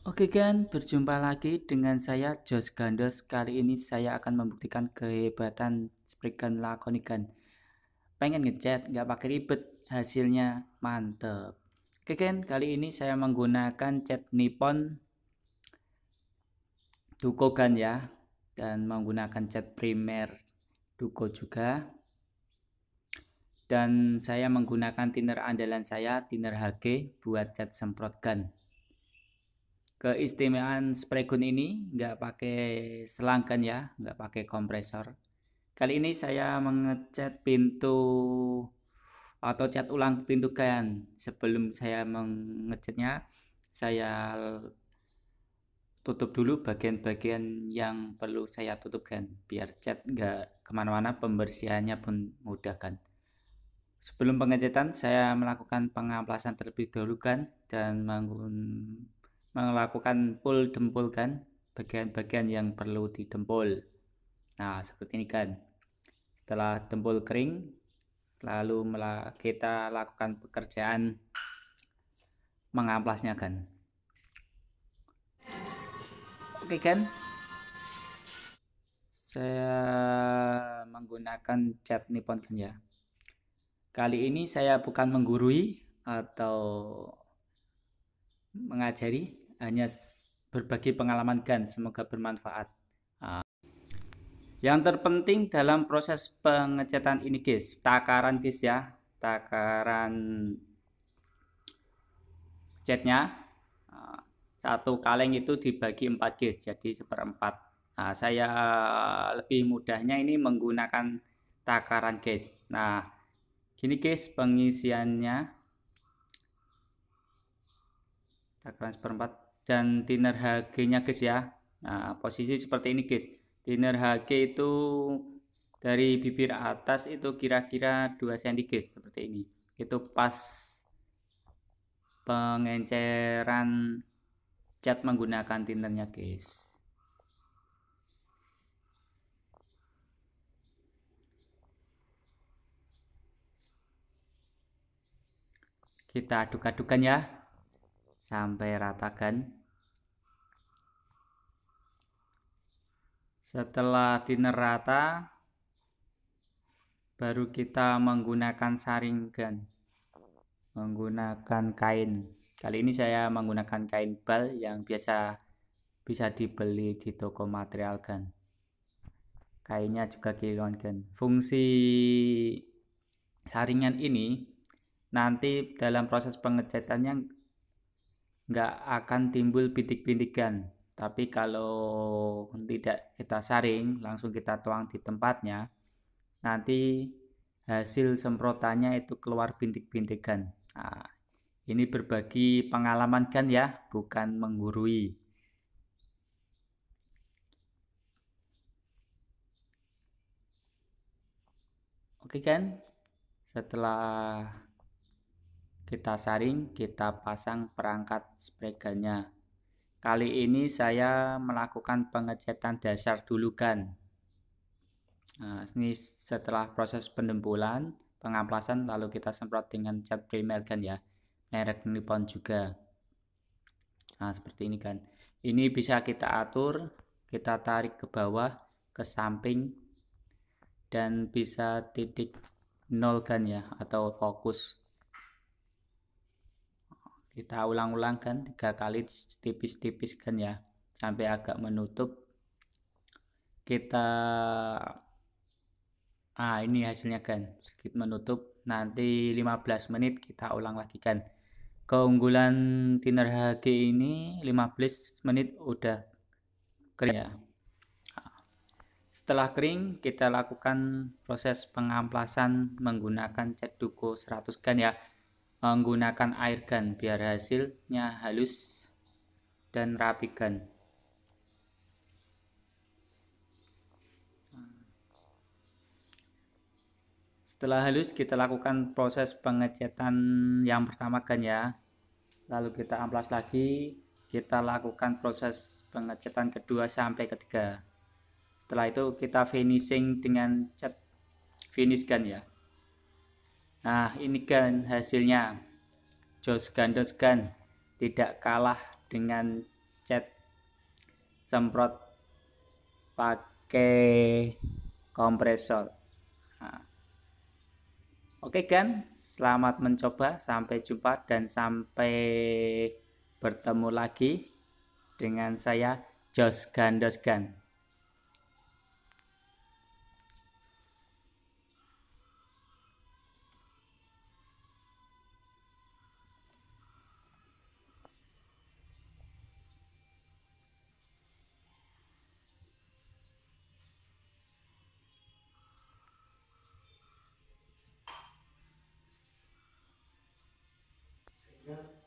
Oke kan, berjumpa lagi dengan saya Jos Gandos. Kali ini saya akan membuktikan kehebatan Spriggan Lakonigan. Pengen ngechat, nggak pakai ribet, hasilnya mantep. Oke kan, kali ini saya menggunakan chat Nippon Dukogan ya, dan menggunakan chat primer Duko juga. Dan saya menggunakan thinner andalan saya, thinner HG buat chat semprot gun keistimewaan spray gun ini nggak pakai selangkan ya nggak pakai kompresor kali ini saya mengecat pintu atau cat ulang pintu kan sebelum saya mengecatnya saya tutup dulu bagian-bagian yang perlu saya tutupkan biar cat nggak kemana-mana pembersihannya pun mudah kan sebelum pengecatan saya melakukan pengamplasan terlebih dahulu kan dan menggunakan melakukan pull dempul kan bagian-bagian yang perlu didempul nah seperti ini kan setelah dempul kering lalu kita lakukan pekerjaan mengamplasnya kan oke kan saya menggunakan cat nippon kan ya kali ini saya bukan menggurui atau mengajari hanya berbagi pengalaman GAN. Semoga bermanfaat. Ah. Yang terpenting dalam proses pengecatan ini guys, takaran guys ya, takaran catnya ah, satu kaleng itu dibagi empat guys, jadi seperempat. Nah, saya lebih mudahnya ini menggunakan takaran guys. Nah, gini guys pengisiannya takaran seperempat dan thinner HG-nya guys ya. Nah, posisi seperti ini guys. Thinner HG itu dari bibir atas itu kira-kira 2 cm guys seperti ini. Itu pas pengenceran cat menggunakan tindernya guys. Kita aduk-adukan ya sampai ratakan. Setelah tiner rata, baru kita menggunakan saringgan, menggunakan kain. Kali ini saya menggunakan kain bal yang biasa bisa dibeli di toko material gun. Kainnya juga kiloan gun. Fungsi saringan ini nanti dalam proses pengecatannya nggak akan timbul bintik-bintikan tapi kalau tidak kita saring, langsung kita tuang di tempatnya, nanti hasil semprotannya itu keluar bintik bintikan Nah, ini berbagi pengalaman kan ya, bukan menggurui. Oke kan? Setelah kita saring, kita pasang perangkat spray gunnya. Kali ini saya melakukan pengecatan dasar dulu kan. Nah, ini setelah proses pendempulan, pengamplasan lalu kita semprot dengan cat primer kan ya. Merek Nippon juga. Nah, seperti ini kan. Ini bisa kita atur, kita tarik ke bawah, ke samping dan bisa titik nol kan ya atau fokus kita ulang-ulangkan tiga kali tipis-tipiskan ya sampai agak menutup kita ah ini hasilnya kan sedikit menutup nanti 15 menit kita ulang lagi kan keunggulan thinner HG ini 15 menit udah kering ya setelah kering kita lakukan proses pengamplasan menggunakan cat duko 100 kan ya menggunakan air gun biar hasilnya halus dan rapikan setelah halus kita lakukan proses pengecatan yang pertama kan ya lalu kita amplas lagi kita lakukan proses pengecatan kedua sampai ketiga setelah itu kita finishing dengan cat finish gun ya Nah, ini kan hasilnya. Joss gandos tidak kalah dengan cat semprot pakai kompresor. Nah. Oke kan, selamat mencoba. Sampai jumpa dan sampai bertemu lagi dengan saya Jos Gandosgan. Yeah.